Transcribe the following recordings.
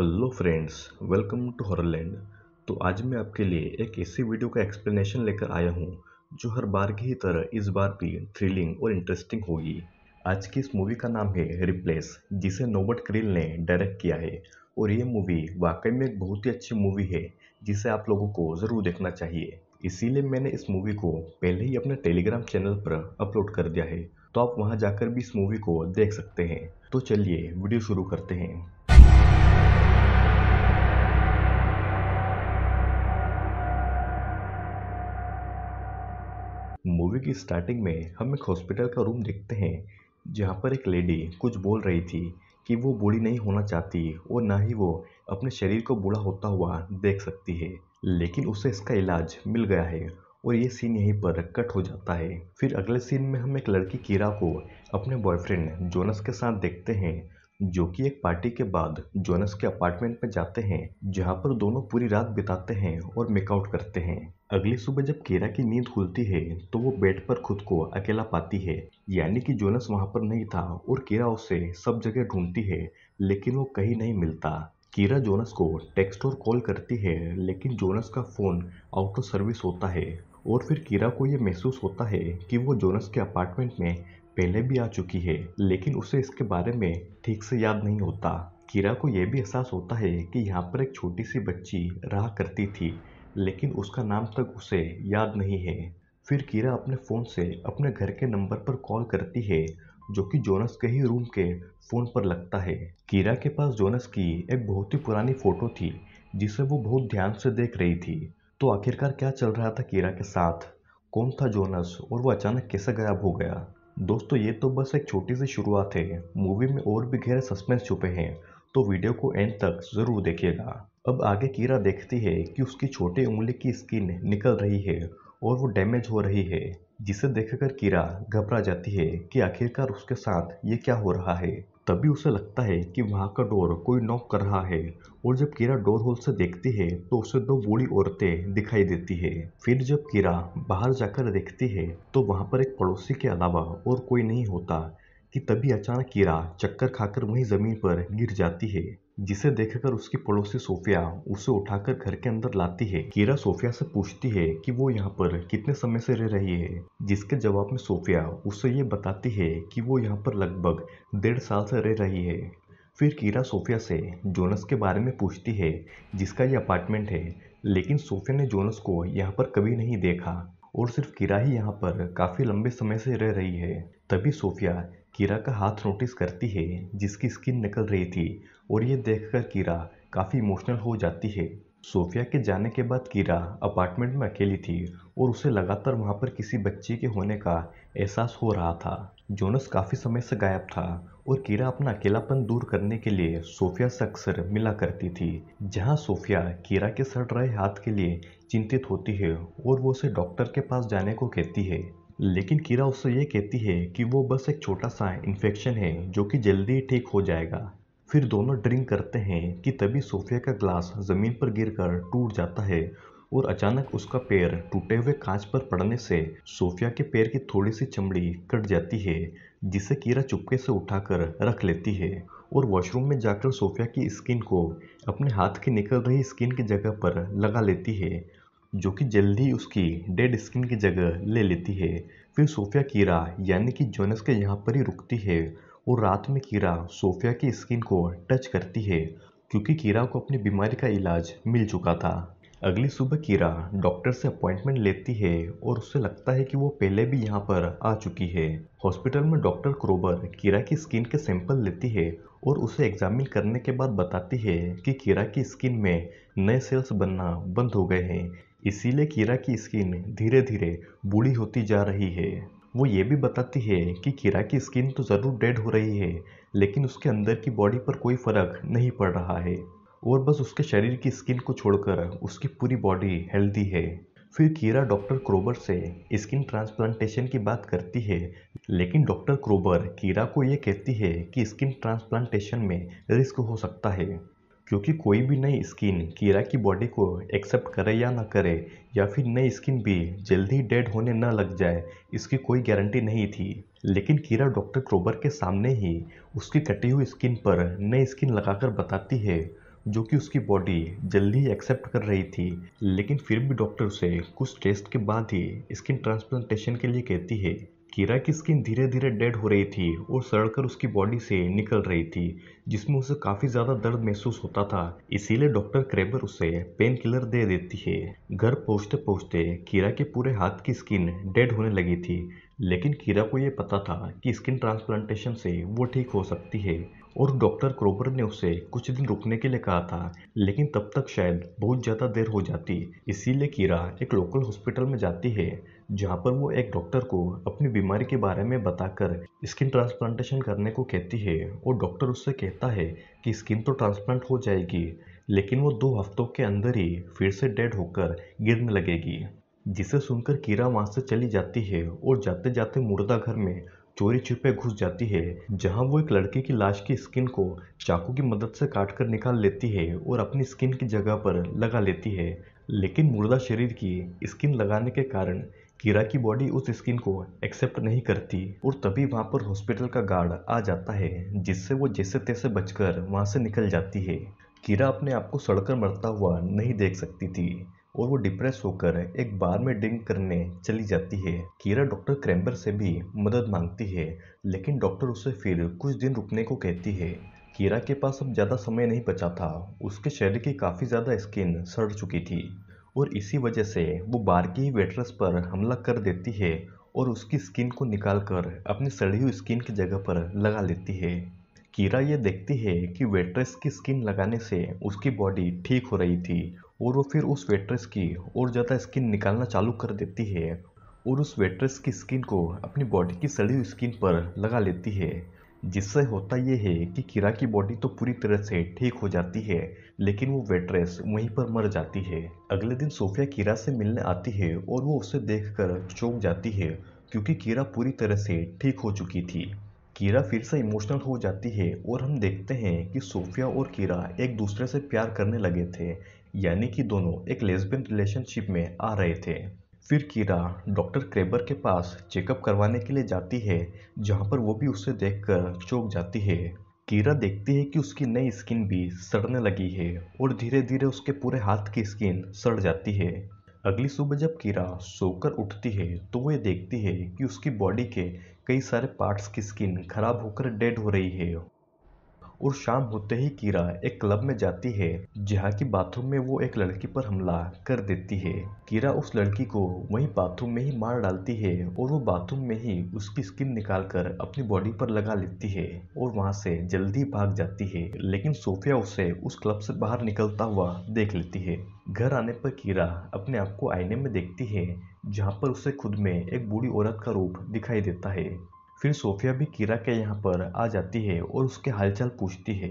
hello friends welcome to हॉरलैंड तो आज मैं आपके लिए एक ऐसी वीडियो का एक्सप्लेनेशन लेकर आया हूँ जो हर बार की ही तरह इस बार भी थ्रिलिंग और इंटरेस्टिंग होगी आज की इस मूवी का नाम है रिप्लेस जिसे नोबर्ट क्रिल ने डायरेक्ट किया है और ये मूवी वाकई में एक बहुत ही अच्छी मूवी है जिसे आप लोगों को ज़रूर देखना चाहिए इसीलिए मैंने इस मूवी को पहले ही अपने टेलीग्राम चैनल पर अपलोड कर दिया है तो आप वहाँ जाकर भी इस मूवी को देख सकते हैं तो चलिए वीडियो शुरू करते हैं मूवी की स्टार्टिंग में हम एक हॉस्पिटल का रूम देखते हैं जहाँ पर एक लेडी कुछ बोल रही थी कि वो बूढ़ी नहीं होना चाहती और ना ही वो अपने शरीर को बूढ़ा होता हुआ देख सकती है लेकिन उसे इसका इलाज मिल गया है और ये सीन यहीं पर कट हो जाता है फिर अगले सीन में हम एक लड़की कीरा को अपने बॉयफ्रेंड जोनस के साथ देखते हैं जो कि एक पार्टी के बाद जोनस के अपार्टमेंट में जाते हैं जहाँ पर दोनों पूरी रात बिताते हैं और मेकआउट करते हैं अगली सुबह जब केरा की नींद खुलती है तो वो बेड पर खुद को अकेला पाती है यानी कि जोनस वहाँ पर नहीं था और केरा उसे सब जगह ढूंढती है लेकिन वो कहीं नहीं मिलता कीरा जोनस को टेक्स्ट और कॉल करती है लेकिन जोनस का फ़ोन आउट ऑफ सर्विस होता है और फिर कीरा को ये महसूस होता है कि वो जोनस के अपार्टमेंट में पहले भी आ चुकी है लेकिन उसे इसके बारे में ठीक से याद नहीं होता कीरा को यह भी एहसास होता है कि यहाँ पर एक छोटी सी बच्ची रहा करती थी लेकिन उसका नाम तक उसे याद नहीं है फिर कीरा अपने फ़ोन से अपने घर के नंबर पर कॉल करती है जो कि जोनस के ही रूम के फ़ोन पर लगता है कीरा के पास जोनस की एक बहुत ही पुरानी फ़ोटो थी जिसे वो बहुत ध्यान से देख रही थी तो आखिरकार क्या चल रहा था कीरा के साथ कौन था जोनस और वो अचानक कैसे गायब हो गया दोस्तों ये तो बस एक छोटी सी शुरुआत है मूवी में और भी गहरे सस्पेंस छुपे हैं तो वीडियो को एंड तक ज़रूर देखिएगा अब आगे कीरा देखती है कि उसकी छोटे उंगली की स्किन निकल रही है और वो डैमेज हो रही है जिसे देखकर कीरा घबरा जाती है कि आखिरकार उसके साथ ये क्या हो रहा है तभी उसे लगता है कि वहाँ का डोर कोई नॉक कर रहा है और जब कीरा डोर होल से देखती है तो उसे दो बूढ़ी औरतें दिखाई देती है फिर जब कीरा बाहर जाकर देखती है तो वहाँ पर एक पड़ोसी के अलावा और कोई नहीं होता कि तभी अचानक कीरा चक्कर खाकर वहीं ज़मीन पर गिर जाती है जिसे देखकर उसकी पड़ोसी सोफिया उसे उठाकर घर के अंदर लाती है कीरा सोफिया से पूछती है कि वो यहाँ पर कितने समय से रह रही है जिसके जवाब में सोफिया उसे ये बताती है कि वो यहाँ पर लगभग डेढ़ साल से रह रही है फिर कीरा सोफिया से जोनस के बारे में पूछती है जिसका ये अपार्टमेंट है लेकिन सोफिया ने जोनस को यहाँ पर कभी नहीं देखा और सिर्फ किरा ही यहाँ पर काफ़ी लंबे समय से रह रही है तभी सोफिया कीरा का हाथ नोटिस करती है जिसकी स्किन निकल रही थी और ये देखकर कीरा काफ़ी इमोशनल हो जाती है सोफिया के जाने के बाद कीरा अपार्टमेंट में अकेली थी और उसे लगातार वहाँ पर किसी बच्चे के होने का एहसास हो रहा था जोनस काफ़ी समय से गायब था और कीरा अपना अकेलापन दूर करने के लिए सोफिया से अक्सर मिला करती थी जहाँ सोफिया कीरा के सड़ रहे हाथ के लिए चिंतित होती है और वो उसे डॉक्टर के पास जाने को कहती है लेकिन कीरा उससे ये कहती है कि वो बस एक छोटा सा इन्फेक्शन है जो कि जल्दी ही ठीक हो जाएगा फिर दोनों ड्रिंक करते हैं कि तभी सोफिया का ग्लास ज़मीन पर गिरकर टूट जाता है और अचानक उसका पैर टूटे हुए कांच पर पड़ने से सोफिया के पैर की थोड़ी सी चमड़ी कट जाती है जिसे कीरा चुपके से उठाकर रख लेती है और वॉशरूम में जाकर सोफिया की स्किन को अपने हाथ की निकल रही स्किन की जगह पर लगा लेती है जो कि जल्दी उसकी डेड स्किन की जगह ले लेती है फिर सोफिया कीरा यानी कि जोनस के यहाँ पर ही रुकती है और रात में कीरा सोफिया की स्किन को टच करती है क्योंकि कीरा को अपनी बीमारी का इलाज मिल चुका था अगली सुबह कीरा डॉक्टर से अपॉइंटमेंट लेती है और उसे लगता है कि वो पहले भी यहाँ पर आ चुकी है हॉस्पिटल में डॉक्टर क्रोबर कीरा की स्किन के सैंपल लेती है और उसे एग्जामिन करने के बाद बताती है कि कीरा की स्किन में नए सेल्स बनना बंद हो गए हैं इसीलिए कीरा की स्किन धीरे धीरे बूढ़ी होती जा रही है वो ये भी बताती है कि कीरा की स्किन तो ज़रूर डेड हो रही है लेकिन उसके अंदर की बॉडी पर कोई फ़र्क नहीं पड़ रहा है और बस उसके शरीर की स्किन को छोड़कर उसकी पूरी बॉडी हेल्दी है फिर कीरा डॉक्टर क्रोबर से स्किन ट्रांसप्लांटेशन की बात करती है लेकिन डॉक्टर क्रोबर कीरा को ये कहती है कि स्किन ट्रांसप्लांटेशन में रिस्क हो सकता है क्योंकि कोई भी नई स्किन कीड़ा की बॉडी को एक्सेप्ट करे या ना करे या फिर नई स्किन भी जल्दी डेड होने न लग जाए इसकी कोई गारंटी नहीं थी लेकिन कीरा डॉक्टर क्रोबर के सामने ही उसकी कटी हुई स्किन पर नई स्किन लगाकर बताती है जो कि उसकी बॉडी जल्दी ही एक्सेप्ट कर रही थी लेकिन फिर भी डॉक्टर उसे कुछ टेस्ट के बाद ही स्किन ट्रांसप्लांटेशन के लिए कहती है कीरा की स्किन धीरे धीरे डेड हो रही थी और सड़कर उसकी बॉडी से निकल रही थी जिसमें उसे काफ़ी ज़्यादा दर्द महसूस होता था इसीलिए डॉक्टर क्रेबर उसे पेन किलर दे देती है घर पहुँचते पहुँचते कीरा के पूरे हाथ की स्किन डेड होने लगी थी लेकिन कीरा को ये पता था कि स्किन ट्रांसप्लांटेशन से वो ठीक हो सकती है और डॉक्टर क्रोबर ने उसे कुछ दिन रुकने के लिए कहा था लेकिन तब तक शायद बहुत ज़्यादा देर हो जाती इसीलिए कीरा एक लोकल हॉस्पिटल में जाती है जहाँ पर वो एक डॉक्टर को अपनी बीमारी के बारे में बताकर स्किन ट्रांसप्लांटेशन करने को कहती है और डॉक्टर उससे कहता है कि स्किन तो ट्रांसप्लांट हो जाएगी लेकिन वो दो हफ्तों के अंदर ही फिर से डेड होकर गिरने लगेगी जिसे सुनकर कीरा वहाँ से चली जाती है और जाते जाते मुर्दा घर में चोरी छिपे घुस जाती है जहाँ वो एक लड़के की लाश की स्किन को चाकू की मदद से काट कर निकाल लेती है और अपनी स्किन की जगह पर लगा लेती है लेकिन मुर्दा शरीर की स्किन लगाने के कारण कीड़ा की बॉडी उस स्किन को एक्सेप्ट नहीं करती और तभी वहाँ पर हॉस्पिटल का गार्ड आ जाता है जिससे वो जैसे तैसे बचकर वहाँ से निकल जाती है कीरा अपने आप को सड़कर मरता हुआ नहीं देख सकती थी और वो डिप्रेस होकर एक बार में डिंग करने चली जाती है कीरा डॉक्टर क्रैम्बर से भी मदद मांगती है लेकिन डॉक्टर उसे फिर कुछ दिन रुकने को कहती है कीरा के पास अब ज़्यादा समय नहीं बचा था उसके शरीर की काफ़ी ज़्यादा स्किन सड़ चुकी थी और इसी वजह से वो की वेटरस पर हमला कर देती है और उसकी स्किन को निकाल कर अपनी सड़ी हुई स्किन की जगह पर लगा लेती है कीरा ये देखती है कि वेट्रेस की स्किन लगाने से उसकी बॉडी ठीक हो रही थी और वो फिर उस वेट्रेस की और ज़्यादा स्किन निकालना चालू कर देती है और उस वेट्रेस की स्किन को अपनी बॉडी की सड़ी हुई स्किन पर लगा लेती है जिससे होता यह है कि किरा की बॉडी तो पूरी तरह से ठीक हो जाती है लेकिन वो वेट्रेस वहीं पर मर जाती है अगले दिन सोफिया किरा से मिलने आती है और वो उसे देख कर चौंक जाती है क्योंकि कीड़ा पूरी तरह से ठीक हो चुकी थी कीरा फिर से इमोशनल हो जाती है और हम देखते हैं कि सोफिया और कीरा एक दूसरे से प्यार करने लगे थे यानी कि दोनों एक लेस्बियन रिलेशनशिप में आ रहे थे फिर कीरा डॉक्टर क्रेबर के पास चेकअप करवाने के लिए जाती है जहाँ पर वो भी उसे देखकर चौंक जाती है कीरा देखती है कि उसकी नई स्किन भी सड़ने लगी है और धीरे धीरे उसके पूरे हाथ की स्किन सड़ जाती है अगली सुबह जब कीरा सोकर उठती है तो वह देखती है कि उसकी बॉडी के कई सारे पार्ट्स की स्किन खराब होकर डेड हो रही है और शाम होते ही कीरा एक क्लब में जाती है जहाँ की बाथरूम में वो एक लड़की पर हमला कर देती है कीरा उस लड़की को वहीं बाथरूम में ही मार डालती है और वो बाथरूम में ही उसकी स्किन निकाल कर अपनी बॉडी पर लगा लेती है और वहाँ से जल्दी भाग जाती है लेकिन सोफिया उसे उस क्लब से बाहर निकलता हुआ देख लेती है घर आने पर कीरा अपने आप को आईने में देखती है जहाँ पर उसे खुद में एक बूढ़ी औरत का रूप दिखाई देता है फिर सोफिया भी कीरा के यहाँ पर आ जाती है और उसके हालचाल पूछती है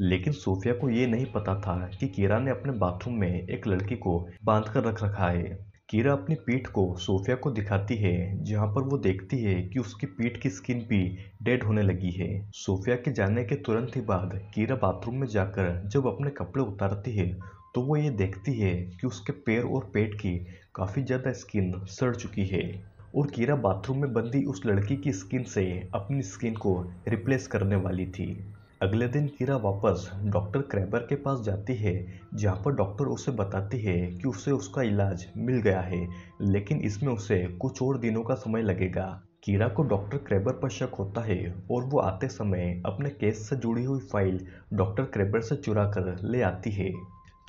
लेकिन सोफिया को ये नहीं पता था कि कीरा ने अपने बाथरूम में एक लड़की को बांध कर रख रखा है कीरा अपनी पीठ को सोफिया को दिखाती है जहाँ पर वो देखती है कि उसकी पीठ की स्किन भी डेड होने लगी है सोफिया के जाने के तुरंत ही बाद कीरा बाथरूम में जाकर जब अपने कपड़े उतारती है तो वो ये देखती है कि उसके पैर और पेट की काफ़ी ज़्यादा स्किन सड़ चुकी है और कीरा बाथरूम में बंदी उस लड़की की स्किन से अपनी स्किन को रिप्लेस करने वाली थी अगले दिन कीरा वापस डॉक्टर क्रैबर के पास जाती है जहाँ पर डॉक्टर उसे बताती है कि उसे उसका इलाज मिल गया है लेकिन इसमें उसे कुछ और दिनों का समय लगेगा कीरा को डॉक्टर क्रेबर पर शक होता है और वो आते समय अपने केस से जुड़ी हुई फाइल डॉक्टर क्रेबर से चुरा कर ले आती है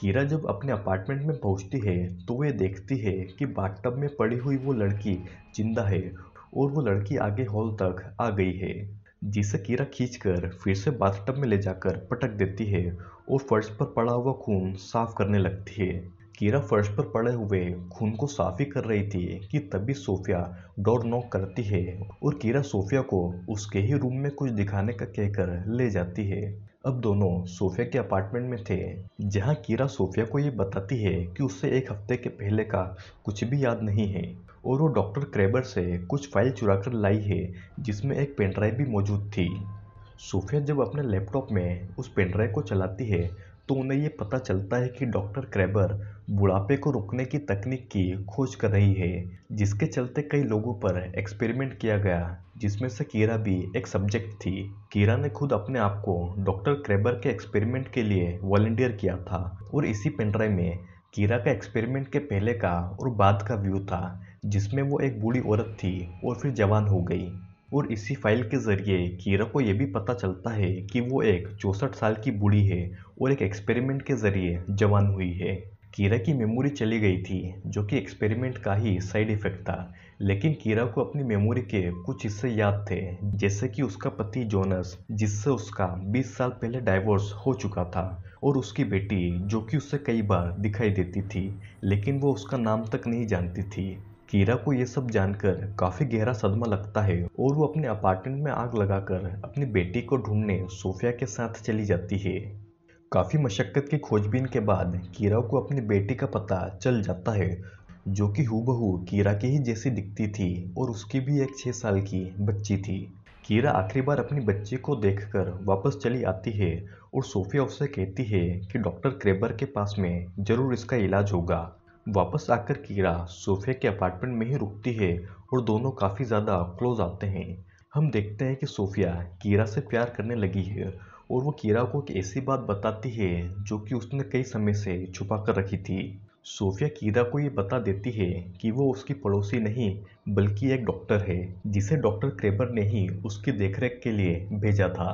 कीरा जब अपने अपार्टमेंट में पहुंचती है तो वह देखती है कि बाथटब में पड़ी हुई वो लड़की जिंदा है और वो लड़की आगे हॉल तक आ गई है जिसे कीरा खींचकर फिर से बाथटब में ले जाकर पटक देती है और फर्श पर पड़ा हुआ खून साफ करने लगती है कीरा फर्श पर पड़े हुए खून को साफ ही कर रही थी कि तभी सोफिया डोर नॉक करती है और कीरा सोफिया को उसके ही रूम में कुछ दिखाने का कहकर ले जाती है अब दोनों सोफिया के अपार्टमेंट में थे जहां कीरा सोफिया को ये बताती है कि उससे एक हफ्ते के पहले का कुछ भी याद नहीं है और वो डॉक्टर क्रेबर से कुछ फाइल चुरा कर लाई है जिसमें एक पेनड्राइव भी मौजूद थी सोफिया जब अपने लैपटॉप में उस पेनड्राइव को चलाती है तो उन्हें ये पता चलता है कि डॉक्टर क्रेबर बुढ़ापे को रोकने की तकनीक की खोज कर रही है जिसके चलते कई लोगों पर एक्सपेरिमेंट किया गया जिसमें से कीरा भी एक सब्जेक्ट थी कीरा ने खुद अपने आप को डॉक्टर क्रेबर के एक्सपेरिमेंट के लिए वॉल्टियर किया था और इसी पेनड्राइव में कीरा का एक्सपेरिमेंट के पहले का और बाद का व्यू था जिसमें वो एक बूढ़ी औरत थी और फिर जवान हो गई और इसी फाइल के ज़रिए कीरा को यह भी पता चलता है कि वो एक चौंसठ साल की बूढ़ी है और एक एक्सपेरिमेंट के ज़रिए जवान हुई है कीरा की मेमोरी चली गई थी जो कि एक्सपेरिमेंट का ही साइड इफेक्ट था लेकिन कीरा को अपनी मेमोरी के कुछ हिस्से याद थे जैसे कि उसका पति जोनस जिससे उसका 20 साल पहले डाइवोर्स हो चुका था और उसकी बेटी जो कि उससे कई बार दिखाई देती थी लेकिन वो उसका नाम तक नहीं जानती थी कीरा को ये सब जानकर काफ़ी गहरा सदमा लगता है और वो अपने अपार्टमेंट में आग लगाकर अपनी बेटी को ढूंढने सोफिया के साथ चली जाती है काफ़ी मशक्क़त की खोजबीन के बाद कीरा को अपनी बेटी का पता चल जाता है जो कि हूबहू कीरा के ही जैसी दिखती थी और उसकी भी एक छः साल की बच्ची थी कीरा आखिरी बार अपनी बच्ची को देखकर वापस चली आती है और सोफिया उससे कहती है कि डॉक्टर क्रेबर के पास में ज़रूर इसका इलाज होगा वापस आकर कीरा सोफिया के अपार्टमेंट में ही रुकती है और दोनों काफ़ी ज़्यादा क्लोज आते हैं हम देखते हैं कि सोफिया कीरा से प्यार करने लगी है और वो कीरा को एक ऐसी बात बताती है जो कि उसने कई समय से छुपा कर रखी थी सोफिया कीरा को ये बता देती है कि वो उसकी पड़ोसी नहीं बल्कि एक डॉक्टर है जिसे डॉक्टर क्रेबर ने ही उसकी देखरेख के लिए भेजा था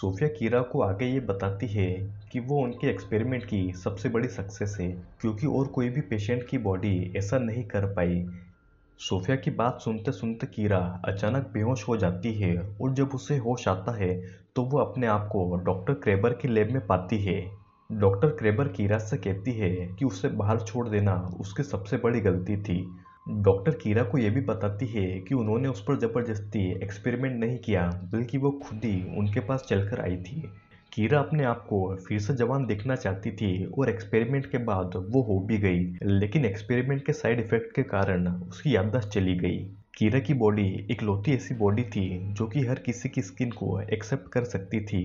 सोफिया कीरा को आगे ये बताती है कि वो उनके एक्सपेरिमेंट की सबसे बड़ी सक्सेस है क्योंकि और कोई भी पेशेंट की बॉडी ऐसा नहीं कर पाई सोफिया की बात सुनते सुनते कीरा अचानक बेहोश हो जाती है और जब उसे होश आता है तो वो अपने आप को डॉक्टर क्रेबर की लैब में पाती है डॉक्टर क्रेबर कीरा से कहती है कि उसे बाहर छोड़ देना उसकी सबसे बड़ी गलती थी डॉक्टर कीरा को यह भी बताती है कि उन्होंने उस पर ज़बरदस्ती एक्सपेरिमेंट नहीं किया बल्कि वो खुद ही उनके पास चलकर आई थी कीरा अपने आप को फिर से जवान देखना चाहती थी और एक्सपेरिमेंट के बाद वो हो भी गई लेकिन एक्सपेरिमेंट के साइड इफेक्ट के कारण उसकी याददाश्त चली गई कीरा की बॉडी एक लौती ऐसी बॉडी थी जो कि हर किसी की स्किन को एक्सेप्ट कर सकती थी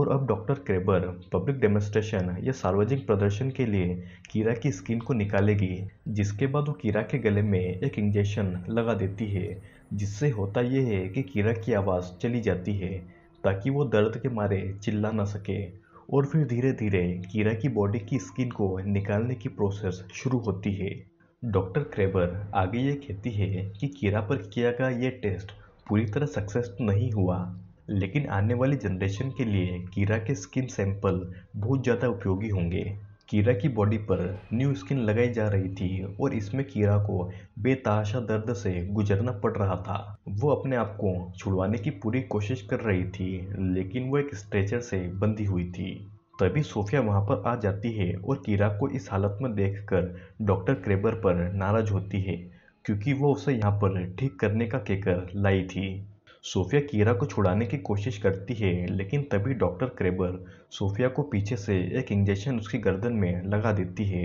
और अब डॉक्टर क्रेबर पब्लिक डेमोन्स्ट्रेशन या सार्वजनिक प्रदर्शन के लिए कीरा की स्किन को निकालेगी जिसके बाद वो कीरा के गले में एक इंजेक्शन लगा देती है जिससे होता यह है कि कीरा की आवाज़ चली जाती है ताकि वो दर्द के मारे चिल्ला ना सके और फिर धीरे धीरे कीड़ा की बॉडी की स्किन को निकालने की प्रोसेस शुरू होती है डॉक्टर क्रेबर आगे ये कहती है कि कीड़ा पर किया गया ये टेस्ट पूरी तरह सक्सेस तो नहीं हुआ लेकिन आने वाली जनरेशन के लिए कीड़ा के स्किन सैंपल बहुत ज़्यादा उपयोगी होंगे कीरा की बॉडी पर न्यू स्किन लगाई जा रही थी और इसमें कीरा को बेताशा दर्द से गुजरना पड़ रहा था वो अपने आप को छुड़वाने की पूरी कोशिश कर रही थी लेकिन वो एक स्ट्रेचर से बंधी हुई थी तभी सोफिया वहाँ पर आ जाती है और कीरा को इस हालत में देखकर डॉक्टर क्रेबर पर नाराज होती है क्योंकि वो उसे यहाँ पर ठीक करने का कहकर लाई थी सोफिया कीरा को छुड़ाने की कोशिश करती है लेकिन तभी डॉक्टर क्रेबर सोफिया को पीछे से एक इंजेक्शन उसकी गर्दन में लगा देती है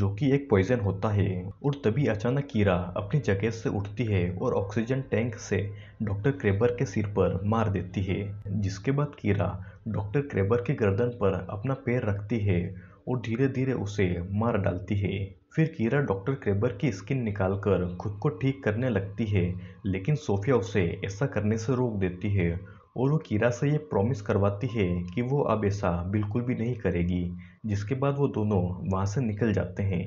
जो कि एक पॉइजन होता है और तभी अचानक कीरा अपनी जगह से उठती है और ऑक्सीजन टैंक से डॉक्टर क्रेबर के सिर पर मार देती है जिसके बाद कीरा डॉक्टर क्रेबर की गर्दन पर अपना पैर रखती है और धीरे धीरे उसे मार डालती है फिर कीरा डॉक्टर क्रेबर की स्किन निकालकर खुद को ठीक करने लगती है लेकिन सोफिया उसे ऐसा करने से रोक देती है और वो कीरा से ये प्रॉमिस करवाती है कि वो अब ऐसा बिल्कुल भी नहीं करेगी जिसके बाद वो दोनों वहाँ से निकल जाते हैं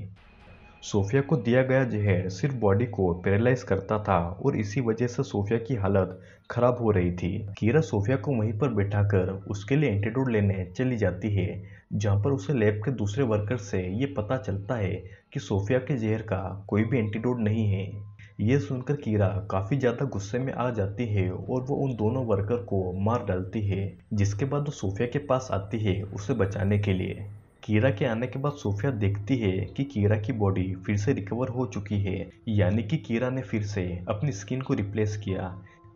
सोफिया को दिया गया जहर सिर्फ बॉडी को पैरालाइज करता था और इसी वजह से सोफिया की हालत खराब हो रही थी कीरा सोफिया को वहीं पर बैठाकर उसके लिए एंटीट्यूड लेने चली जाती है जहां पर उसे लैब के दूसरे वर्कर से ये पता चलता है कि सोफिया के जहर का कोई भी एंटीट्यूड नहीं है ये सुनकर कीरा काफ़ी ज़्यादा गुस्से में आ जाती है और वो उन दोनों वर्कर को मार डालती है जिसके बाद वो सोफिया के पास आती है उसे बचाने के लिए कीरा के आने के बाद सोफिया देखती है कि कीरा की बॉडी फिर से रिकवर हो चुकी है यानी कि कीरा ने फिर से अपनी स्किन को रिप्लेस किया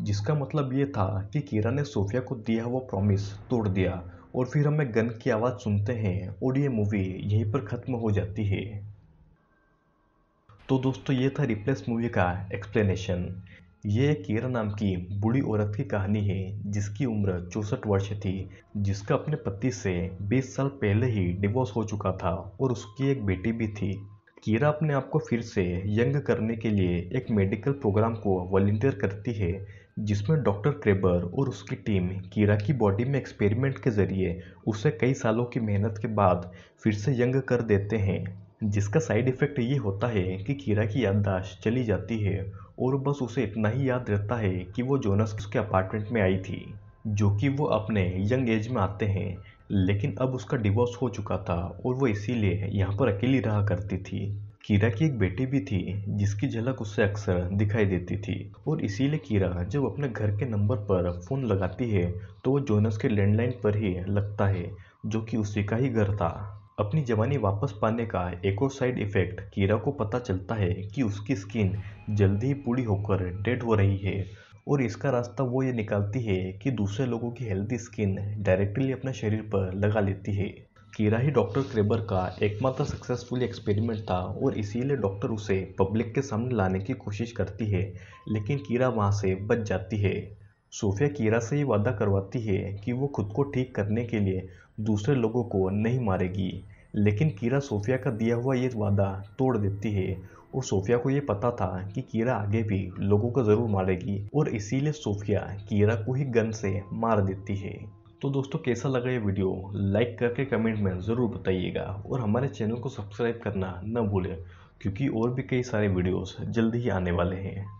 जिसका मतलब ये था कि कीरा ने सोफिया को दिया हुआ प्रॉमिस तोड़ दिया और फिर हमें गन की आवाज़ सुनते हैं और ये मूवी यहीं पर ख़त्म हो जाती है तो दोस्तों ये था रिप्लेस मूवी का एक्सप्लेनेशन ये कीरा नाम की बूढ़ी औरत की कहानी है जिसकी उम्र चौसठ वर्ष थी जिसका अपने पति से 20 साल पहले ही डिवोर्स हो चुका था और उसकी एक बेटी भी थी कीरा अपने आप को फिर से यंग करने के लिए एक मेडिकल प्रोग्राम को वॉल्टियर करती है जिसमें डॉक्टर क्रेबर और उसकी टीम कीरा की बॉडी में एक्सपेरिमेंट के ज़रिए उसे कई सालों की मेहनत के बाद फिर से यंग कर देते हैं जिसका साइड इफ़ेक्ट ये होता है कि कीरा की याददाश्त चली जाती है और बस उसे इतना ही याद रहता है कि वो जोनस उसके अपार्टमेंट में आई थी जो कि वो अपने यंग एज में आते हैं लेकिन अब उसका डिवोर्स हो चुका था और वो इसीलिए यहाँ पर अकेली रहा करती थी कीरा की एक बेटी भी थी जिसकी झलक उससे अक्सर दिखाई देती थी और इसीलिए कीरा जब अपने घर के नंबर पर फ़ोन लगाती है तो वो जोनस के लैंडलाइन पर ही लगता है जो कि उसी का ही घर था अपनी जवानी वापस पाने का एक और साइड इफेक्ट कीरा को पता चलता है कि उसकी स्किन जल्दी ही पूरी होकर डेड हो रही है और इसका रास्ता वो ये निकालती है कि दूसरे लोगों की हेल्दी स्किन डायरेक्टली अपने शरीर पर लगा लेती है कीरा ही डॉक्टर क्रेबर का एकमात्र सक्सेसफुल एक्सपेरिमेंट था और इसीलिए डॉक्टर उसे पब्लिक के सामने लाने की कोशिश करती है लेकिन कीरा वहाँ से बच जाती है सोफिया कीरा से ये वादा करवाती है कि वो खुद को ठीक करने के लिए दूसरे लोगों को नहीं मारेगी लेकिन कीरा सोफिया का दिया हुआ ये वादा तोड़ देती है और सोफिया को ये पता था कि कीरा आगे भी लोगों को ज़रूर मारेगी और इसीलिए सोफिया कीरा को ही गन से मार देती है तो दोस्तों कैसा लगा ये वीडियो लाइक करके कमेंट में ज़रूर बताइएगा और हमारे चैनल को सब्सक्राइब करना न भूलें क्योंकि और भी कई सारे वीडियोस जल्द ही आने वाले हैं